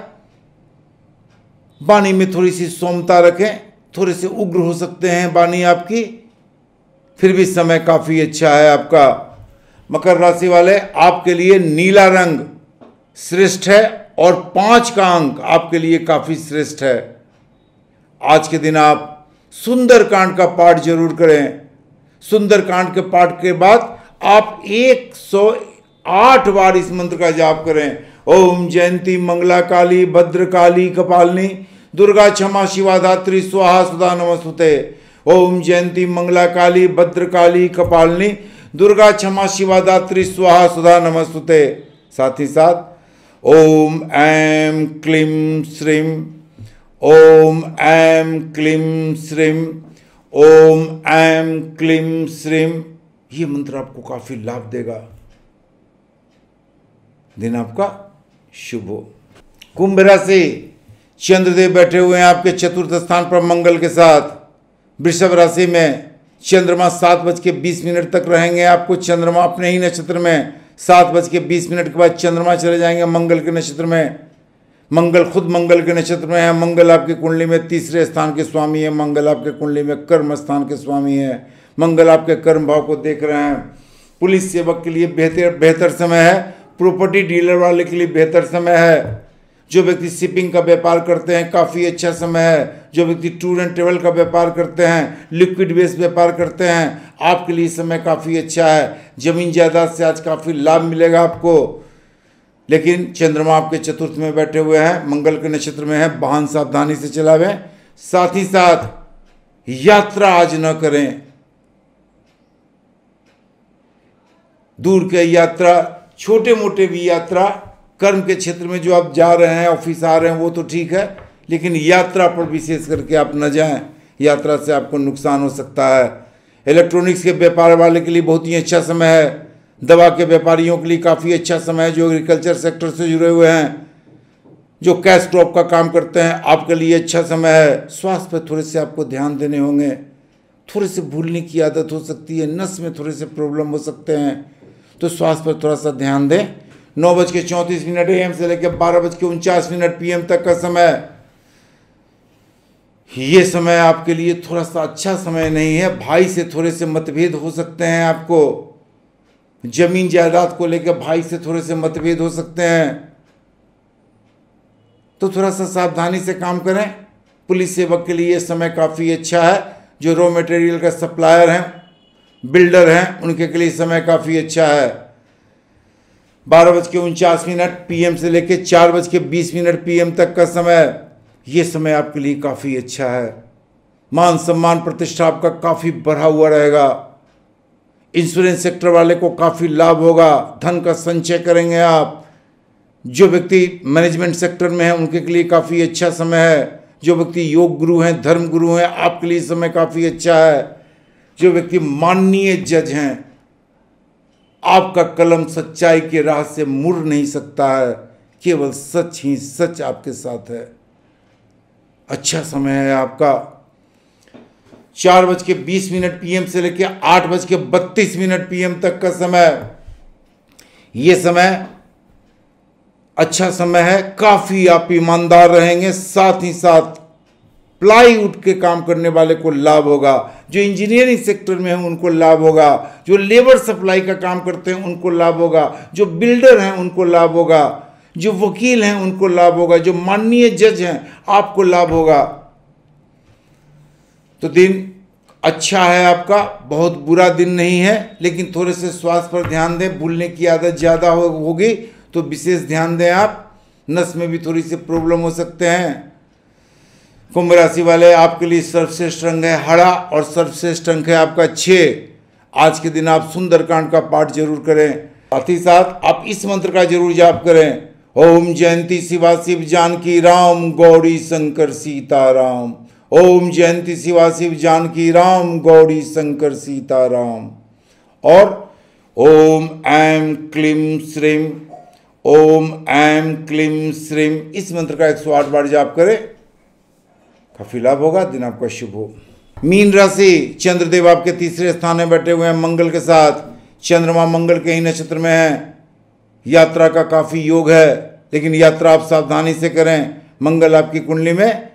वाणी में थोड़ी सी सोमता रखें थोड़े से उग्र हो सकते हैं वाणी आपकी फिर भी समय काफ़ी अच्छा है आपका मकर राशि वाले आपके लिए नीला रंग श्रेष्ठ है और पांच का अंक आपके लिए काफ़ी श्रेष्ठ है आज के दिन आप सुंदर कांड का पाठ जरूर करें सुंदर कांड के पाठ के बाद आप 108 बार इस मंत्र का जाप करें ओम जयंती मंगला काली भद्र काली कपालिनी दुर्गा क्षमा शिवाधात्री स्वाहा सुधा नमस्ते ओम जयंती मंगला काली भद्र काली कपालिनी दुर्गा क्षमा शिवादात्री स्वाहा सुधा नमस्ते साथ ही साथ ओम ऐं क्लीं श्रीं ॐ ऐं क्लीं श्रीं ओम ऐम क्लीम श्रीम ये मंत्र आपको काफी लाभ देगा दिन आपका शुभ हो कुंभ राशि चंद्रदेव बैठे हुए हैं आपके चतुर्थ स्थान पर मंगल के साथ वृषभ राशि में चंद्रमा सात बज के बीस मिनट तक रहेंगे आपको चंद्रमा अपने ही नक्षत्र में सात बज के बीस मिनट के बाद चंद्रमा चले जाएंगे मंगल के नक्षत्र में मंगल खुद मंगल के नक्षत्र में है मंगल आपकी कुंडली में तीसरे स्थान के स्वामी है मंगल आपके कुंडली में कर्म स्थान के स्वामी है मंगल आपके कर्म भाव को देख रहे हैं पुलिस सेवक के लिए बेहतर बेहतर समय है प्रॉपर्टी डीलर वाले के लिए बेहतर समय है जो व्यक्ति शिपिंग का व्यापार करते हैं काफ़ी अच्छा समय है जो व्यक्ति टूर एंड ट्रेवल का व्यापार करते हैं लिक्विड बेस व्यापार करते हैं आपके लिए समय काफ़ी अच्छा है जमीन जायदाद से आज काफ़ी लाभ मिलेगा आपको लेकिन चंद्रमा आपके चतुर्थ में बैठे हुए हैं मंगल के नक्षत्र में है वाहन सावधानी से चलावें साथ ही साथ यात्रा आज न करें दूर के यात्रा छोटे मोटे भी यात्रा कर्म के क्षेत्र में जो आप जा रहे हैं ऑफिस आ रहे हैं वो तो ठीक है लेकिन यात्रा पर विशेष करके आप न जाएं यात्रा से आपको नुकसान हो सकता है इलेक्ट्रॉनिक्स के व्यापार वाले के लिए बहुत ही अच्छा समय है दवा के व्यापारियों के लिए काफ़ी अच्छा समय है जो एग्रीकल्चर सेक्टर से जुड़े हुए हैं जो कैश क्रॉप का काम करते हैं आपके लिए अच्छा समय है स्वास्थ्य पर थोड़े से आपको ध्यान देने होंगे थोड़े से भूलने की आदत हो सकती है नस में थोड़े से प्रॉब्लम हो सकते हैं तो स्वास्थ्य पर थोड़ा सा ध्यान दें नौ बज के चौंतीस मिनट एम से लेकर बारह बज के उनचास मिनट पीएम तक का समय ये समय आपके लिए थोड़ा सा अच्छा समय नहीं है भाई से थोड़े से मतभेद हो सकते हैं आपको जमीन जायदाद को लेकर भाई से थोड़े से मतभेद हो सकते हैं तो थोड़ा सा सावधानी से काम करें पुलिस सेवक के लिए समय काफ़ी अच्छा है जो रॉ मटेरियल का सप्लायर हैं बिल्डर हैं उनके के लिए समय काफ़ी अच्छा है बारह बज के उनचास मिनट पीएम से लेकर चार बज के बीस मिनट पीएम तक का समय ये समय आपके लिए काफ़ी अच्छा है मान सम्मान प्रतिष्ठा आपका काफ़ी बढ़ा हुआ रहेगा इंश्योरेंस सेक्टर वाले को काफ़ी लाभ होगा धन का संचय करेंगे आप जो व्यक्ति मैनेजमेंट सेक्टर में है उनके लिए काफ़ी अच्छा समय है जो व्यक्ति योग गुरु हैं धर्म गुरु हैं आपके लिए समय काफ़ी अच्छा है जो व्यक्ति माननीय जज हैं आपका कलम सच्चाई के राह से मुड़ नहीं सकता है केवल सच ही सच आपके साथ है अच्छा समय है आपका चार बज के बीस मिनट पीएम से लेकर आठ बज के बत्तीस मिनट पीएम तक का समय यह समय अच्छा समय है काफ़ी आप ईमानदार रहेंगे साथ ही साथ प्लाई उठ के काम करने वाले को लाभ होगा जो इंजीनियरिंग सेक्टर में हैं उनको लाभ होगा जो लेबर सप्लाई का काम करते हैं उनको लाभ होगा जो बिल्डर हैं उनको लाभ होगा जो वकील हैं उनको लाभ होगा जो माननीय जज हैं आपको लाभ होगा तो दिन अच्छा है आपका बहुत बुरा दिन नहीं है लेकिन थोड़े से स्वास्थ्य पर ध्यान दें भूलने की आदत ज़्यादा होगी तो विशेष ध्यान दें आप नस में भी थोड़ी सी प्रॉब्लम हो सकते हैं कुंभ राशि वाले आपके लिए सर्वश्रेष्ठ रंग है हरा और सर्वश्रेष्ठ अंक है आपका छे आज के दिन आप सुंदरकांड का पाठ जरूर करें साथ ही साथ आप इस मंत्र का जरूर जाप करें ओम जयंती शिवा शिव जानकी राम गौरी शंकर सीताराम ओम जयंती शिवा शिव जानकी राम गौरी शंकर सीताराम और ओम ऐम क्लीम श्रीम ओम ऐम क्लीम श्रीम इस मंत्र का एक सौ आठ बार जाप करें काफी लाभ होगा दिन आपका शुभ हो मीन राशि चंद्रदेव आपके तीसरे स्थान में बैठे हुए हैं मंगल के साथ चंद्रमा मंगल के ही नक्षत्र में है यात्रा का काफ़ी योग है लेकिन यात्रा आप सावधानी से करें मंगल आपकी कुंडली में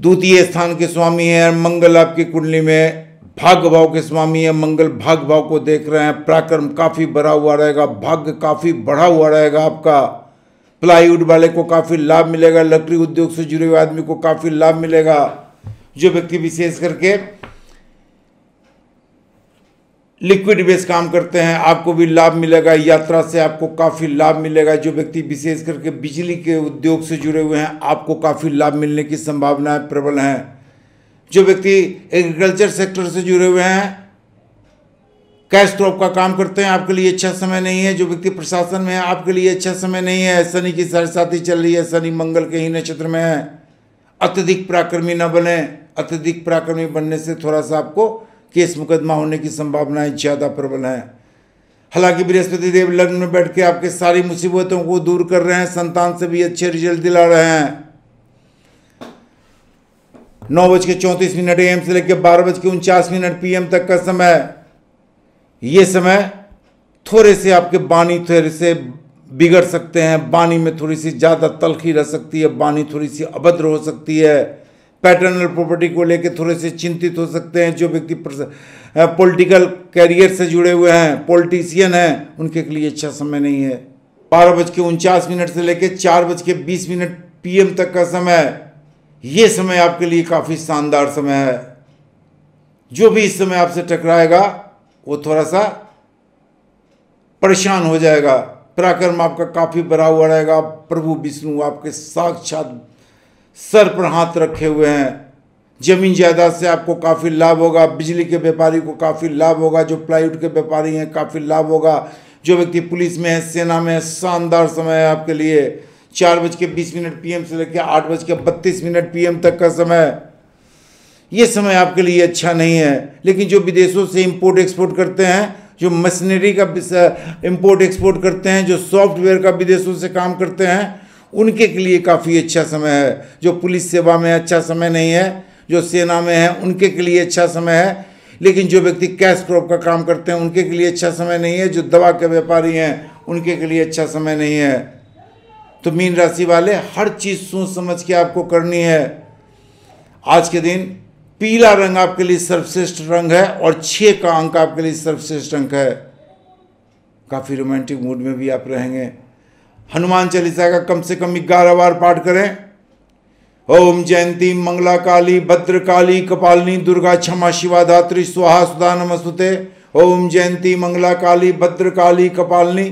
द्वितीय स्थान के स्वामी है मंगल आपकी कुंडली में भाग्य भाव के स्वामी है मंगल भाग्य भाव को देख रहे हैं पराक्रम काफ़ी बढ़ा हुआ रहेगा भाग्य काफ़ी बढ़ा हुआ रहेगा आपका प्लाईवुड वाले को काफ़ी लाभ मिलेगा लकड़ी उद्योग से जुड़े हुए आदमी को काफ़ी लाभ मिलेगा जो व्यक्ति विशेष करके लिक्विड बेस काम करते हैं आपको भी लाभ मिलेगा यात्रा से आपको काफ़ी लाभ मिलेगा जो व्यक्ति विशेष करके बिजली के उद्योग से जुड़े हुए हैं आपको काफ़ी लाभ मिलने की संभावनाएं प्रबल हैं जो व्यक्ति एग्रीकल्चर सेक्टर से जुड़े हुए हैं कैश क्रॉप तो का काम करते हैं आपके लिए अच्छा समय नहीं है जो व्यक्ति प्रशासन में है आपके लिए अच्छा समय नहीं है शनि की सरसाती चल रही है शनि मंगल के ही नक्षत्र में है अत्यधिक पराक्रमी न बने अत्यधिक पराक्रमी बनने से थोड़ा सा आपको केस मुकदमा होने की संभावनाएं ज़्यादा प्रबल हैं हालांकि बृहस्पति देव लग्न में बैठ के आपके सारी मुसीबतों को दूर कर रहे हैं संतान से भी अच्छे रिजल्ट दिला रहे हैं नौ बज के चौंतीस मिनट एम से लेकर बारह बज के उनचास मिनट पीएम तक का समय ये समय थोड़े से आपके बानी थोड़े से बिगड़ सकते हैं बानी में थोड़ी सी ज़्यादा तलखी रह सकती है बानी थोड़ी सी अभद्र हो सकती है पैटर्नल प्रॉपर्टी को लेकर थोड़े से चिंतित हो सकते हैं जो व्यक्ति पॉलिटिकल कैरियर से जुड़े हुए हैं पॉलिटिशियन हैं उनके लिए अच्छा समय नहीं है बारह बज के उनचास मिनट से लेकर चार बज के बीस मिनट पीएम तक का समय ये समय आपके लिए काफ़ी शानदार समय है जो भी इस समय आपसे टकराएगा वो थोड़ा सा परेशान हो जाएगा पराक्रम आपका काफ़ी बड़ा हुआ रहेगा प्रभु विष्णु आपके साक्षात सर पर हाथ रखे हुए हैं जमीन जायदाद से आपको काफ़ी लाभ होगा बिजली के व्यापारी को काफ़ी लाभ होगा जो प्लाईवुड के व्यापारी हैं काफ़ी लाभ होगा जो व्यक्ति पुलिस में है सेना में है शानदार समय है आपके लिए चार बज के बीस मिनट पीएम से लेकर आठ बज के बत्तीस मिनट पीएम तक का समय ये समय आपके लिए अच्छा नहीं है लेकिन जो विदेशों से इम्पोर्ट एक्सपोर्ट करते हैं जो मशीनरी का इम्पोर्ट एक्सपोर्ट करते हैं जो सॉफ्टवेयर का विदेशों से काम करते हैं उनके के लिए काफ़ी अच्छा समय है जो पुलिस सेवा में अच्छा समय नहीं है जो सेना में है उनके के लिए अच्छा समय है लेकिन जो व्यक्ति कैश क्रॉप का काम करते हैं उनके के लिए अच्छा समय नहीं है जो दवा के व्यापारी हैं उनके के लिए अच्छा समय नहीं है तो मीन राशि वाले हर चीज़ सोच समझ के आपको करनी है आज के दिन पीला रंग आपके लिए सर्वश्रेष्ठ रंग है और छः का अंक आपके लिए सर्वश्रेष्ठ अंक है काफ़ी रोमांटिक मूड में भी आप रहेंगे हनुमान चालीसा का कम से कम ग्यारह बार पाठ करें ओम जयंती मंगला काली भद्रकाली कपालिनी दुर्गा क्षमा शिवा धात्री स्वाहा सुधा नमस्ते ओम जयंती मंगला काली भद्रकाली कपालिनी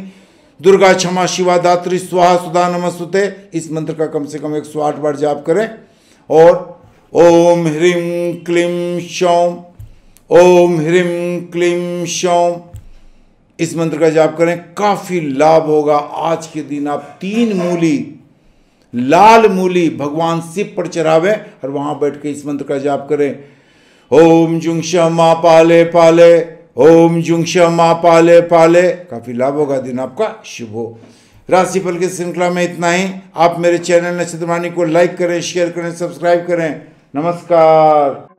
दुर्गा क्षमा शिवा धात्री स्वाहा सुधा नमस्ते इस मंत्र का कम से कम एक सौ आठ बार जाप करें और ओम ह्रीं क्लीं शौम ओम ह्रीं क्लीं शौम इस मंत्र का जाप करें काफी लाभ होगा आज के दिन आप तीन मूली लाल मूली भगवान शिव पर चढ़ावे और वहां बैठ के इस मंत्र का जाप करें ओम जुंग मा पाले पाले ओम जुंग मा पाले पाले काफी लाभ होगा दिन आपका शुभ हो राशिफल की श्रृंखला में इतना ही आप मेरे चैनल नक्षत्रवाणी को लाइक करें शेयर करें सब्सक्राइब करें नमस्कार